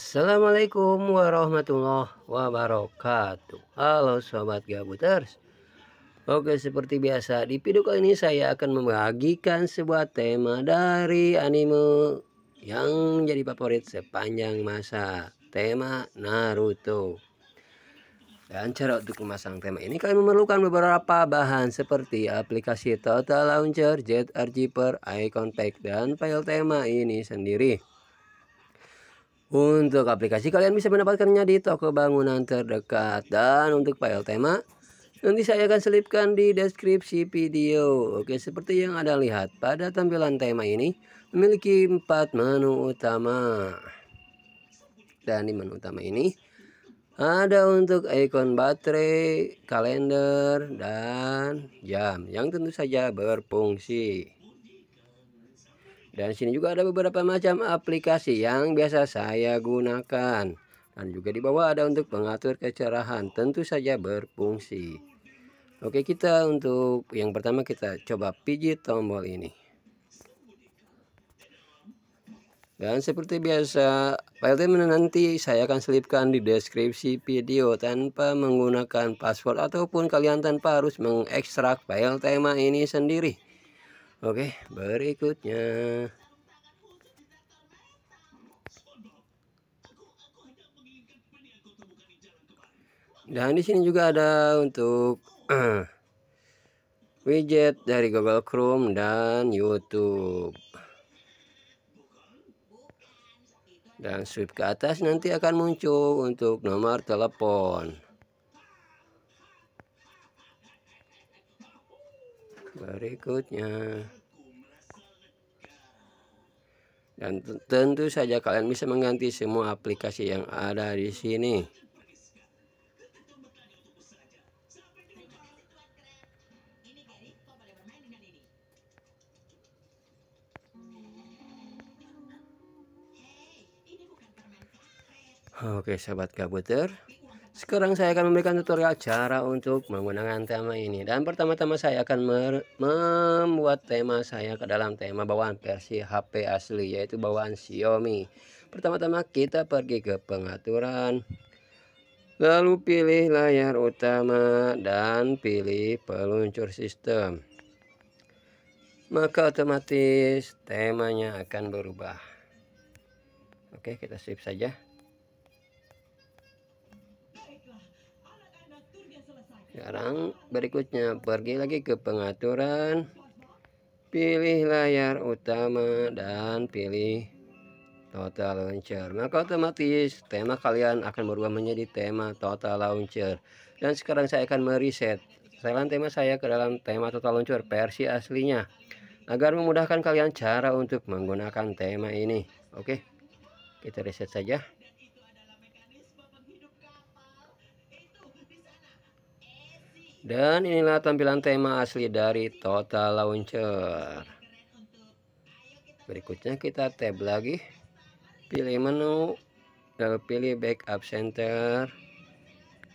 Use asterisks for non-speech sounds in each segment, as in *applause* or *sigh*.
Assalamualaikum warahmatullahi wabarakatuh Halo sobat gabuters Oke seperti biasa di video kali ini saya akan membagikan sebuah tema dari anime yang jadi favorit sepanjang masa Tema Naruto dan cara untuk memasang tema ini kalian memerlukan beberapa bahan seperti aplikasi Total Launcher, Jet per icon pack dan file tema ini sendiri. Untuk aplikasi kalian bisa mendapatkannya di toko bangunan terdekat dan untuk file tema nanti saya akan selipkan di deskripsi video. Oke, seperti yang ada lihat pada tampilan tema ini memiliki empat menu utama. Dan di menu utama ini ada untuk ikon baterai, kalender, dan jam yang tentu saja berfungsi. Dan sini juga ada beberapa macam aplikasi yang biasa saya gunakan. Dan juga di bawah ada untuk pengatur kecerahan, tentu saja berfungsi. Oke, kita untuk yang pertama kita coba pijit tombol ini. Dan seperti biasa, file temen nanti saya akan selipkan di deskripsi video tanpa menggunakan password ataupun kalian tanpa harus mengekstrak file tema ini sendiri. Oke, berikutnya. Dan di sini juga ada untuk *clears throat* widget dari Google Chrome dan YouTube. Dan swipe ke atas nanti akan muncul untuk nomor telepon. berikutnya dan tentu saja kalian bisa mengganti semua aplikasi yang ada di sini Oke sahabat kabuter sekarang saya akan memberikan tutorial cara untuk menggunakan tema ini Dan pertama-tama saya akan membuat tema saya ke dalam tema bawaan versi HP asli yaitu bawaan Xiaomi Pertama-tama kita pergi ke pengaturan Lalu pilih layar utama dan pilih peluncur sistem Maka otomatis temanya akan berubah Oke kita save saja Sekarang berikutnya pergi lagi ke pengaturan. Pilih layar utama dan pilih total launcher. Maka otomatis tema kalian akan berubah menjadi tema total launcher. Dan sekarang saya akan mereset. Setelan tema saya ke dalam tema total launcher versi aslinya. Agar memudahkan kalian cara untuk menggunakan tema ini. Oke. Kita reset saja. Dan inilah tampilan tema asli dari Total Launcher. Berikutnya kita tab lagi. Pilih menu, lalu pilih backup center.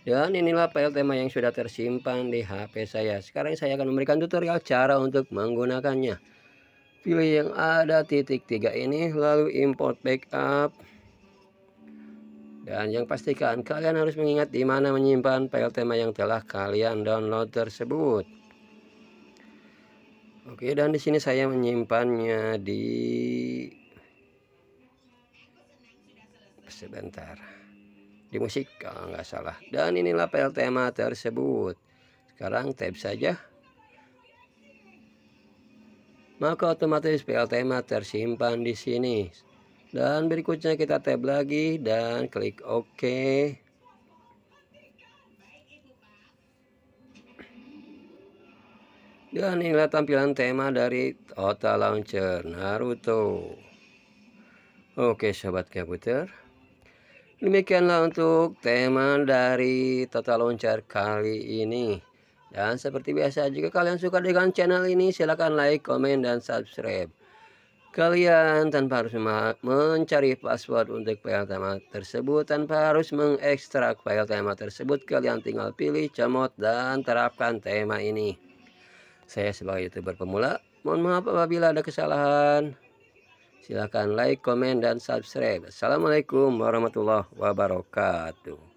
Dan inilah file tema yang sudah tersimpan di HP saya. Sekarang saya akan memberikan tutorial cara untuk menggunakannya. Pilih yang ada titik tiga ini, lalu import backup. Dan yang pastikan kalian harus mengingat di mana menyimpan file tema yang telah kalian download tersebut. Oke, dan di sini saya menyimpannya di sebentar di musik kalau nggak salah dan inilah file tema tersebut sekarang tab saja maka otomatis file tema tersimpan di sini dan berikutnya kita tab lagi dan klik OK dan inilah tampilan tema dari Ota Launcher Naruto oke sahabat komputer demikianlah untuk tema dari Total Launcher kali ini dan seperti biasa jika kalian suka dengan channel ini silahkan like, komen, dan subscribe Kalian tanpa harus mencari password untuk file tema tersebut tanpa harus mengekstrak file tema tersebut kalian tinggal pilih comot dan terapkan tema ini. Saya sebagai youtuber pemula mohon maaf apabila ada kesalahan. Silahkan like, komen, dan subscribe. Assalamualaikum warahmatullahi wabarakatuh.